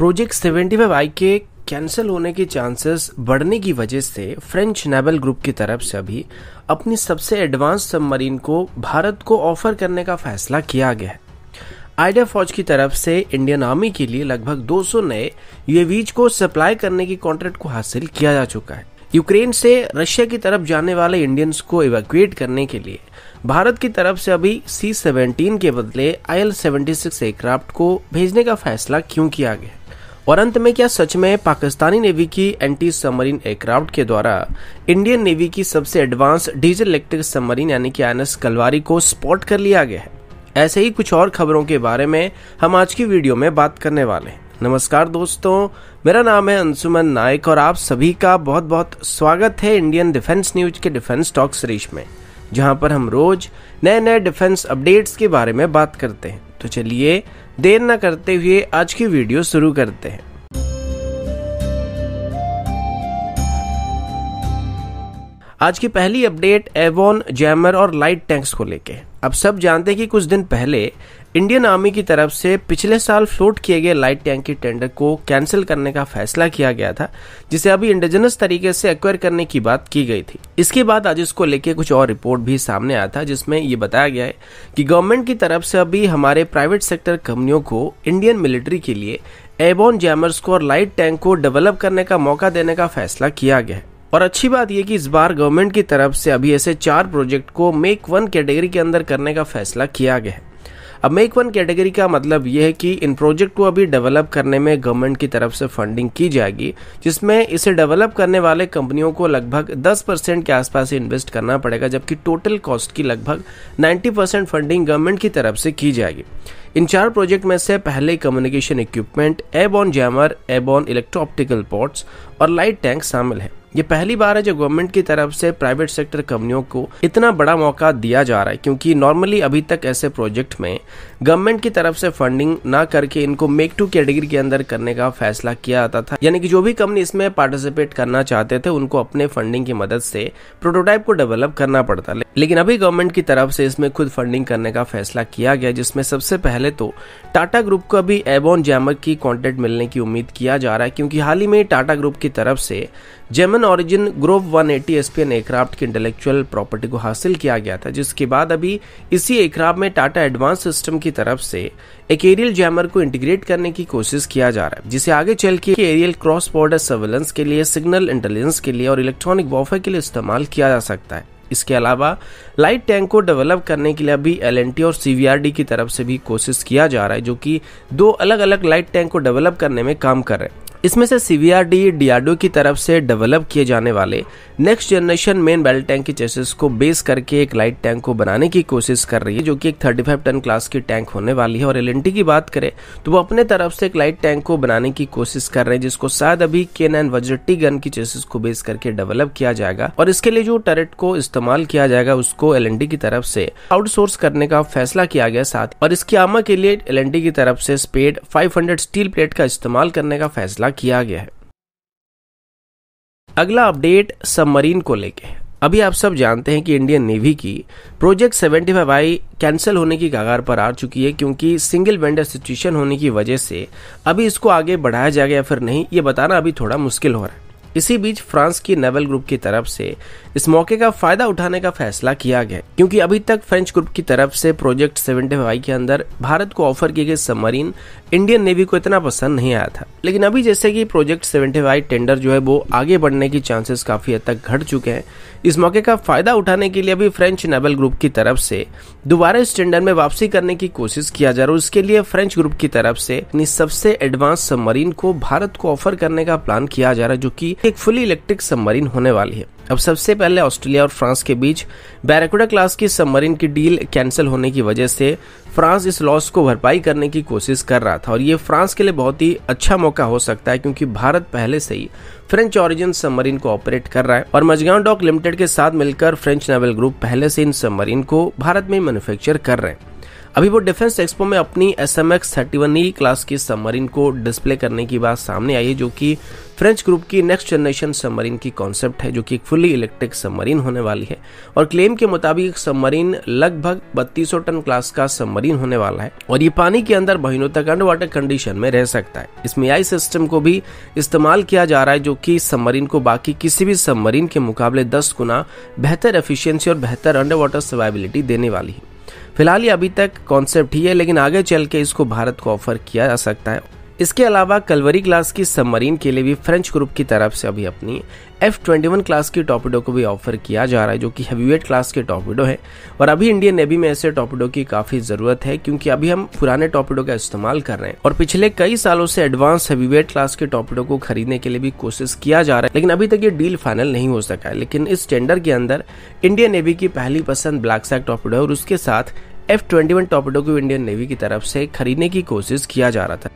project seventy five आई के cancel होने के चांसेस बढ़ने की वजह से फ्रेंच नेवल ग्रुप की तरफ से अभी अपनी सबसे एडवांस सबमरीन को भारत को ऑफर करने का फैसला किया गया है आइडिया फौज की तरफ से इंडियन आर्मी के लिए लगभग 200 नए यूएवीज को सप्लाई करने की कॉन्ट्रैक्ट को हासिल किया जा चुका है यूक्रेन से रशिया की तरफ जाने वाले इंडियंस को इवैक्यूएट करने के लिए भारत की तरफ से अभी सी सेवेंटीन के बदले I L seventy six aircraft को भेजने का फैसला क्यों किया गया और अंत में क्या सच में पाकिस्तानी नेवी की एंटी सबमरीन एयरक्राफ्ट के द्वारा इंडियन नेवी की सबसे एडवांस डीजल इलेक्ट्रिक सबमरीन यानी कि एनएस कलवारी को स्पॉट कर लिया गया है ऐसे ही कुछ और खबरों के बारे में हम आज की वीडियो में बात करने वाले हैं नमस्कार दोस्तों मेरा नाम है अंशुमन नायक और आप सभी का बहुत बहुत स्वागत है इंडियन डिफेंस न्यूज के डिफेंस टॉक सीरीज में जहां पर हम रोज नए नए डिफेंस अपडेट्स के बारे में बात करते हैं तो चलिए देर न करते हुए आज की वीडियो शुरू करते हैं आज की पहली अपडेट एवॉन जैमर और लाइट टैंक्स को लेके अब सब जानते हैं कि कुछ दिन पहले इंडियन आर्मी की तरफ से पिछले साल फ्लोट किए गए लाइट टैंक के टेंडर को कैंसिल करने का फैसला किया गया था जिसे अभी इंडिजिनस तरीके से एक्वायर करने की बात की गई थी इसके बाद आज इसको लेके कुछ और रिपोर्ट भी सामने आया था जिसमें ये बताया गया है कि गवर्नमेंट की तरफ से अभी हमारे प्राइवेट सेक्टर कंपनियों को इंडियन मिलिट्री के लिए एबोन जैमर्स को और लाइट टैंक को डेवलप करने का मौका देने का फैसला किया गया है और अच्छी बात यह कि इस बार गवर्नमेंट की तरफ से अभी ऐसे चार प्रोजेक्ट को मेक वन कैटेगरी के अंदर करने का फैसला किया गया है अब मेक वन कैटेगरी का मतलब यह है कि इन प्रोजेक्ट को अभी डेवलप करने में गवर्नमेंट की तरफ से फंडिंग की जाएगी जिसमें इसे डेवलप करने वाले कंपनियों को लगभग 10 परसेंट के आसपास इन्वेस्ट करना पड़ेगा जबकि टोटल कॉस्ट की लगभग 90 परसेंट फंडिंग गवर्नमेंट की तरफ से की जाएगी इन चार प्रोजेक्ट में से पहले communication equipment airborne jammer airborne electro optical pods और लाइट टैंक शामिल है ये पहली बार है जो गवर्नमेंट की तरफ से प्राइवेट सेक्टर कंपनियों को इतना बड़ा मौका दिया जा रहा है क्योंकि नॉर्मली अभी तक ऐसे प्रोजेक्ट में गवर्नमेंट की तरफ से फंडिंग ना करके इनको मेक टू कैटेगरी के अंदर करने का फैसला किया जाता था यानी कि जो भी कंपनी इसमें पार्टिसिपेट करना चाहते थे उनको अपने फंडिंग की मदद से प्रोटोटाइप को डेवलप करना पड़ता लेकिन अभी गवर्नमेंट की तरफ से इसमें खुद फंडिंग करने का फैसला किया गया जिसमें सबसे पहले तो टाटा ग्रुप को अभी एबोन जैमर की कॉन्टेक्ट मिलने की उम्मीद किया जा रहा है क्योंकि हाल ही में टाटा ग्रुप की की तरफ से जेमन ओरिजिन ग्रोव 180 एटी एसपीएन एयरक्राफ्ट की इंटेलेक्चुअल प्रॉपर्टी को हासिल किया गया था जिसके बाद अभी इसी एयरक्राफ्ट में टाटा एडवांस सिस्टम की तरफ से एक एरियल जैमर को इंटीग्रेट करने की कोशिश किया जा रहा है जिसे आगे चल के एरियल क्रॉस बॉर्डर सर्वेलेंस के लिए सिग्नल इंटेलिजेंस के लिए और इलेक्ट्रॉनिक वॉरफेयर के लिए इस्तेमाल किया जा सकता है इसके अलावा लाइट टैंक को डेवलप करने के लिए अभी एल और सीवीआरडी की तरफ से भी कोशिश किया जा रहा है जो कि दो अलग अलग लाइट टैंक को डेवलप करने में काम कर रहे हैं इसमें से सीवीआरडी डीआरडीओ की तरफ से डेवलप किए जाने वाले next generation main battle tank के चेसिस को बेस करके एक लाइट टैंक को बनाने की कोशिश कर रही है जो कि एक 35 टन क्लास की टैंक होने वाली है और एल की बात करें तो वो अपने तरफ से एक लाइट टैंक को बनाने की कोशिश कर रहे हैं जिसको शायद अभी के नाइन वजट्टी गन की चेसिस को बेस करके डेवलप किया जाएगा और इसके लिए जो टरेट को इस्तेमाल किया जाएगा उसको एल की तरफ से आउटसोर्स करने का फैसला किया गया साथ और इसकी आमा के लिए एल की तरफ से स्पेड फाइव स्टील प्लेट का इस्तेमाल करने का फैसला तैयार किया गया है अगला अपडेट सबमरीन को लेके अभी आप सब जानते हैं कि इंडियन नेवी की project seventy five I cancel होने की कगार पर आ चुकी है क्योंकि सिंगल वेंडर सिचुएशन होने की वजह से अभी इसको आगे बढ़ाया जाएगा या फिर नहीं ये बताना अभी थोड़ा मुश्किल हो रहा है इसी बीच फ्रांस की नेवल ग्रुप की तरफ से इस मौके का फायदा उठाने का फैसला किया गया क्योंकि अभी तक फ्रेंच ग्रुप की तरफ से प्रोजेक्ट सेवेंटी के अंदर भारत को ऑफर किए गए सबमरीन इंडियन नेवी को इतना पसंद नहीं आया था लेकिन अभी जैसे कि प्रोजेक्ट सेवेंटी फाइव टेंडर जो है वो आगे बढ़ने की चांसेस काफ़ी हद तक घट चुके हैं इस मौके का फ़ायदा उठाने के लिए अभी फ्रेंच नेवल ग्रुप की तरफ से दोबारा इस टेंडर में वापसी करने की कोशिश किया जा रहा है उसके लिए फ्रेंच ग्रुप की तरफ से अपनी सबसे एडवांस सबमरीन को भारत को ऑफर करने का प्लान किया जा रहा है जो की एक फुली इलेक्ट्रिक सबमरीन होने वाली है अब सबसे पहले ऑस्ट्रेलिया और फ्रांस के बीच बैरकुडा क्लास की सबमरीन की डील कैंसिल होने की वजह से फ्रांस इस लॉस को भरपाई करने की कोशिश कर रहा था और ये फ्रांस के लिए बहुत ही अच्छा मौका हो सकता है क्योंकि भारत पहले से ही फ्रेंच ऑरिजिन सबमरीन को ऑपरेट कर रहा है और मजगांव डॉक लिमिटेड के साथ मिलकर फ्रेंच नेवल ग्रुप पहले से इन सबमरीन को भारत में मैन्युफैक्चर कर रहे हैं अभी वो डिफेंस एक्सपो में अपनी S M X thirty one E class की सबमरीन को डिस्प्ले करने की बात सामने आई है जो कि फ्रेंच ग्रुप की नेक्स्ट जनरेशन सबमरीन की कॉन्सेप्ट है जो कि एक फुल्ली इलेक्ट्रिक सबमरीन होने वाली है और क्लेम के मुताबिक सबमरीन लगभग 3200 टन क्लास का सबमरीन होने वाला है और ये पानी के अंदर महीनों तक अंडर वाटर कंडीशन में रह सकता है इसमें आई सिस्टम को भी इस्तेमाल किया जा रहा है जो कि सबमरीन को बाकी किसी भी सबमरीन के मुकाबले दस गुना बेहतर एफिशियंसी और बेहतर अंडर वाटर सर्वाइबिलिटी देने वाली है फिलहाल ये अभी तक कॉन्सेप्ट ही है लेकिन आगे चल के इसको भारत को ऑफर किया जा सकता है इसके अलावा कलवरी क्लास की सबमरीन के लिए भी फ्रेंच ग्रुप की तरफ से अभी अपनी एफ ट्वेंटी वन क्लास की टॉपिडो को भी ऑफर किया जा रहा है जो कि हैवीवेट क्लास के टॉपिडो है और अभी इंडियन नेवी में ऐसे टॉपिडो की काफ़ी ज़रूरत है क्योंकि अभी हम पुराने टॉपिडो का इस्तेमाल कर रहे हैं और पिछले कई सालों से एडवांस हैवीवेट क्लास के टॉपिडो को खरीदने के लिए भी कोशिश किया जा रहा है लेकिन अभी तक ये डील फाइनल नहीं हो सका है लेकिन इस टेंडर के अंदर इंडियन नेवी की पहली पसंद ब्लैक सैक टॉपिडो है और उसके साथ एफ ट्वेंटी वन टॉपिडो को इंडियन नेवी की तरफ से खरीदने की कोशिश किया जा रहा था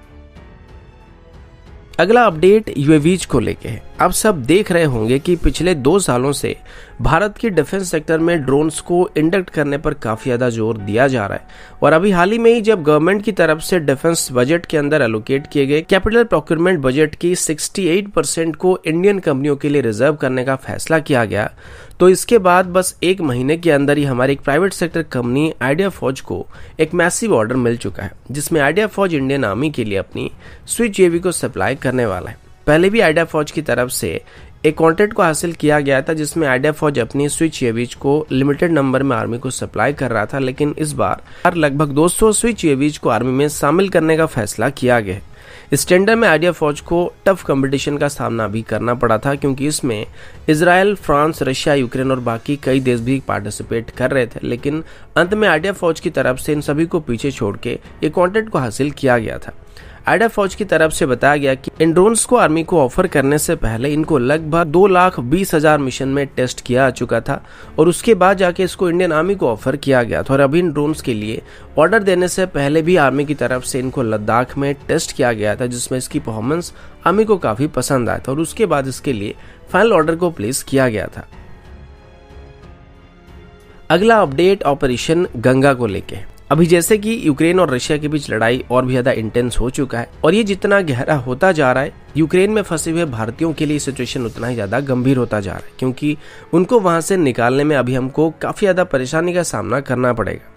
अगला अपडेट यूएवीज को लेके है आप सब देख रहे होंगे कि पिछले दो सालों से भारत के डिफेंस सेक्टर में ड्रोन्स को इंडक्ट करने पर काफ़ी ज़्यादा जोर दिया जा रहा है और अभी हाल ही में ही जब गवर्नमेंट की तरफ से डिफेंस बजट के अंदर एलोकेट किए गए कैपिटल प्रोक्योरमेंट बजट की 68 परसेंट को इंडियन कंपनियों के लिए रिजर्व करने का फैसला किया गया तो इसके बाद बस एक महीने के अंदर ही हमारी एक प्राइवेट सेक्टर कंपनी आइडिया फौज को एक मैसिव ऑर्डर मिल चुका है जिसमें आइडिया फौज इंडियन आर्मी के लिए अपनी स्विच जेवी को सप्लाई करने वाला है पहले भी आइडिया फौज की तरफ से एक कॉन्ट्रैक्ट को हासिल किया गया था जिसमें एडेफ फौज अपनी स्विच येविच को लिमिटेड नंबर में आर्मी को सप्लाई कर रहा था लेकिन इस बार लगभग 200 स्विच येविच को आर्मी में शामिल करने का फैसला किया गया इस टेंडर में आइडिया फौज को टफ कंपटीशन का सामना भी करना पड़ा था क्योंकि इसमें इसराइल फ्रांस रशिया यूक्रेन और बाकी कई देश भी पार्टिसिपेट कर रहे थे लेकिन अंत में आइडिया फौज की तरफ से इन सभी को पीछे छोड़ के ये कॉन्ट्रैक्ट को हासिल किया गया था आइडा फौज की तरफ से बताया गया कि इन ड्रोन को आर्मी को ऑफर करने से पहले इनको लगभग दो लाख बीस हजार मिशन में टेस्ट किया चुका था और उसके बाद जाके इसको इंडियन आर्मी को ऑफर किया गया था और अभी इन ड्रोन के लिए ऑर्डर देने से पहले भी आर्मी की तरफ से इनको लद्दाख में टेस्ट किया गया था जिसमें इसकी परफॉर्मेंस आर्मी को काफी पसंद आया था और उसके बाद इसके लिए फाइनल ऑर्डर को प्लेस किया गया था अगला अपडेट ऑपरेशन गंगा को लेके अभी जैसे कि यूक्रेन और रशिया के बीच लड़ाई और भी ज्यादा इंटेंस हो चुका है और ये जितना गहरा होता जा रहा है यूक्रेन में फंसे हुए भारतीयों के लिए सिचुएशन उतना ही ज्यादा गंभीर होता जा रहा है क्योंकि उनको वहां से निकालने में अभी हमको काफी ज्यादा परेशानी का सामना करना पड़ेगा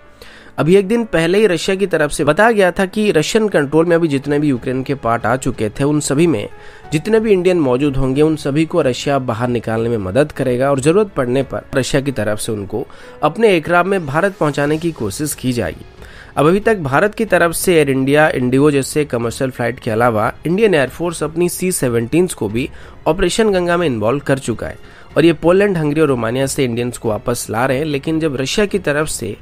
अभी एक दिन पहले ही रशिया की तरफ से बताया गया था कि रशियन कंट्रोल में अभी जितने भी यूक्रेन के पार्ट आ चुके थे उन सभी में जितने भी इंडियन मौजूद होंगे उन सभी को रशिया बाहर निकालने में मदद करेगा और जरूरत पड़ने पर रशिया की तरफ से उनको अपने एकराब में भारत पहुंचाने की कोशिश की जाएगी अब अभी तक भारत की तरफ से एयर इंडिया इंडिगो जैसे कमर्शियल फ्लाइट के अलावा इंडियन एयरफोर्स अपनी सी सेवनटीन को भी ऑपरेशन गंगा में इन्वॉल्व कर चुका है और ये पोलैंड हंगरी और रोमानिया से इंडियंस को वापस ला रहे हैं लेकिन जब रशिया की तरफ से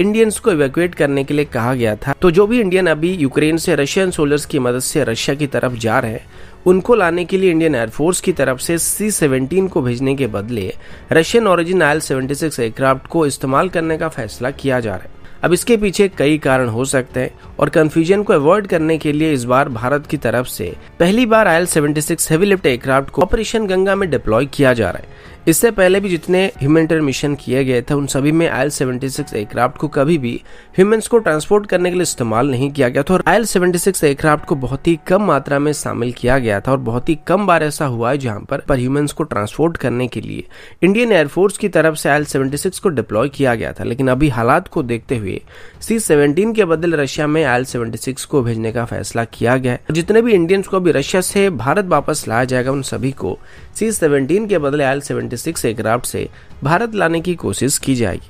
इंडियंस को इवेकुएट करने के लिए कहा गया था तो जो भी इंडियन अभी यूक्रेन से रशियन सोल्जर्स की मदद से रशिया की तरफ जा रहे हैं उनको लाने के लिए इंडियन एयरफोर्स की तरफ से सी सेवेंटीन को भेजने के बदले Russian origin IL seventy six aircraft को इस्तेमाल करने का फैसला किया जा रहा है अब इसके पीछे कई कारण हो सकते हैं और कंफ्यूजन को अवॉइड करने के लिए इस बार भारत की तरफ से पहली बार आयल 76 हेवी लिफ्ट एयरक्राफ्ट को ऑपरेशन गंगा में डिप्लॉय किया जा रहा है इससे पहले भी जितने ह्यूमैनिटेरियन मिशन किए गए थे उन सभी में आयल 76 एयरक्राफ्ट को कभी भी ह्यूमन्स को ट्रांसपोर्ट करने के लिए इस्तेमाल नहीं किया गया था और आयल 76 एयरक्राफ्ट को बहुत ही कम मात्रा में शामिल किया गया था और बहुत ही कम बार ऐसा हुआ है जहां पर, पर ह्यूमन्स को ट्रांसपोर्ट करने के लिए इंडियन एयरफोर्स की तरफ से आयल सेवेंटी को डिप्लॉय किया गया था लेकिन अभी हालात को देखते हुए सी सेवेंटीन के बदले रशिया में आयल सेवेंटी को भेजने का फैसला किया गया है जितने भी इंडियंस को अभी रशिया से भारत वापस लाया जाएगा उन सभी को सी सेवनटीन के बदले आयल सेवेंटी 196 एयरक्राफ्ट से भारत लाने की कोशिश की जाएगी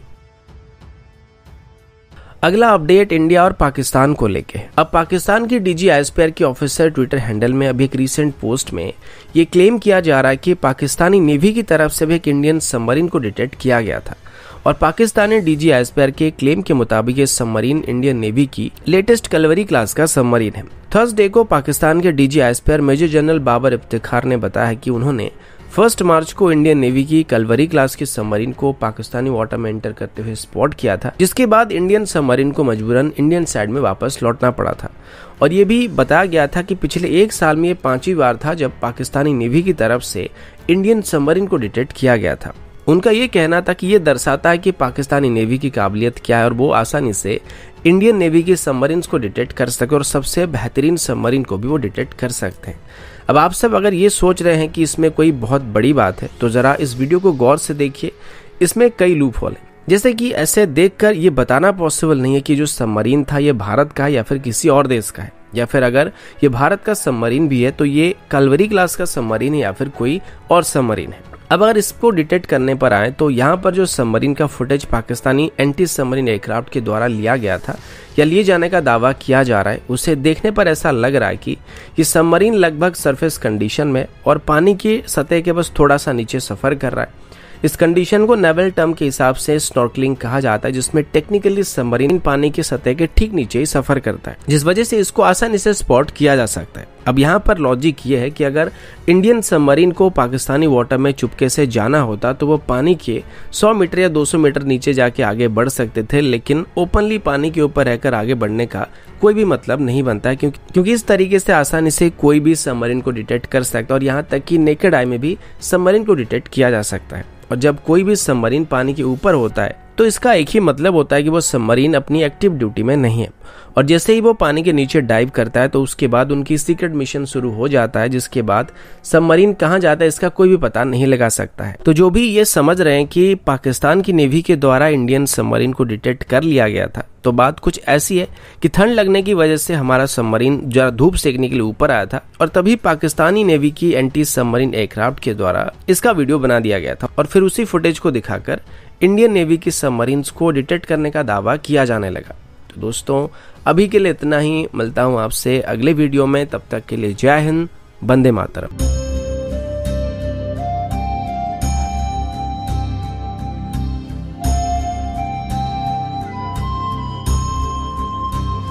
अगला अपडेट इंडिया और पाकिस्तान को लेके अब पाकिस्तान की डीजी आईएसपीआर की ऑफिसर ट्विटर हैंडल में अभी एक रिसेंट पोस्ट में ये क्लेम किया जा रहा है कि पाकिस्तानी नेवी की तरफ से भी एक इंडियन सबमरीन को डिटेक्ट किया गया था और पाकिस्तानी डीजी आईएसपीआर के क्लेम के मुताबिक ये सबमरीन इंडियन नेवी की लेटेस्ट कलवरी क्लास का सबमरीन है थर्सडे को पाकिस्तान के DG ISPR major general Babar Iftar ने बताया कि उन्होंने फर्स्ट मार्च को इंडियन नेवी की कलवरी क्लास के सबमरीन को पाकिस्तानी वाटर में एंटर करते हुए स्पॉट किया था जिसके बाद इंडियन सबमरीन को मजबूरन इंडियन साइड में वापस लौटना पड़ा था और ये भी बताया गया था कि पिछले एक साल में ये पांचवी बार था जब पाकिस्तानी नेवी की तरफ से इंडियन सबमरीन को डिटेक्ट किया गया था उनका ये कहना था कि ये दर्शाता है कि पाकिस्तानी नेवी की काबिलियत क्या है और वो आसानी से इंडियन नेवी के सबमरीन को डिटेक्ट कर सके और सबसे बेहतरीन सबमरीन को भी वो डिटेक्ट कर सकते हैं अब आप सब अगर ये सोच रहे हैं कि इसमें कोई बहुत बड़ी बात है तो ज़रा इस वीडियो को गौर से देखिए इसमें कई लूप होल हैं जैसे कि ऐसे देखकर ये बताना पॉसिबल नहीं है कि जो सबमरीन था ये भारत का है या फिर किसी और देश का है या फिर अगर ये भारत का सबमरीन भी है तो ये कलवरी क्लास का सबमरीन है या फिर कोई और सबमरीन है अब अगर इसको डिटेक्ट करने पर आए तो यहाँ पर जो सबमरीन का footage Pakistani anti submarine aircraft के द्वारा लिया गया था या लिए जाने का दावा किया जा रहा है उसे देखने पर ऐसा लग रहा है कि ये सबमरीन लगभग सरफेस कंडीशन में और पानी की सतह के बस थोड़ा सा नीचे सफर कर रहा है इस कंडीशन को नेवल टर्म के हिसाब से स्नॉर्कलिंग कहा जाता है जिसमें टेक्निकली सबमरीन पानी की सतह के ठीक नीचे ही सफर करता है जिस वजह से इसको आसानी से स्पॉट किया जा सकता है अब यहाँ पर लॉजिक ये है कि अगर इंडियन सबमरीन को पाकिस्तानी वाटर में चुपके से जाना होता तो वो पानी के 100 मीटर या 200 मीटर नीचे जाके आगे बढ़ सकते थे लेकिन ओपनली पानी के ऊपर रहकर आगे बढ़ने का कोई भी मतलब नहीं बनता है क्योंकि क्योंकि इस तरीके से आसानी से कोई भी सबमरीन को डिटेक्ट कर सकता है और यहाँ तक कि नेकेड आई में भी सबमरीन को डिटेक्ट किया जा सकता है और जब कोई भी सबमरीन पानी के ऊपर होता है तो इसका एक ही मतलब होता है कि वो सबमरीन अपनी एक्टिव ड्यूटी में नहीं है और जैसे ही वो पानी के नीचे डाइव करता है तो उसके बाद उनकी सीक्रेट मिशन शुरू हो जाता है जिसके बाद सबमरीन कहाँ जाता है इसका कोई भी पता नहीं लगा सकता है तो जो भी ये समझ रहे हैं कि पाकिस्तान की नेवी के द्वारा इंडियन सबमरीन को डिटेक्ट कर लिया गया था तो बात कुछ ऐसी है कि ठंड लगने की वजह से हमारा सबमरीन जरा धूप सेकने के लिए ऊपर आया था और तभी पाकिस्तानी नेवी की एंटी सबमरीन एयरक्राफ्ट के द्वारा इसका वीडियो बना दिया गया था और फिर उसी फुटेज को दिखाकर इंडियन नेवी की सबमरीन को डिटेक्ट करने का दावा किया जाने लगा तो दोस्तों अभी के लिए इतना ही मिलता हूँ आपसे अगले वीडियो में तब तक के लिए जय हिंद बंदे मातरम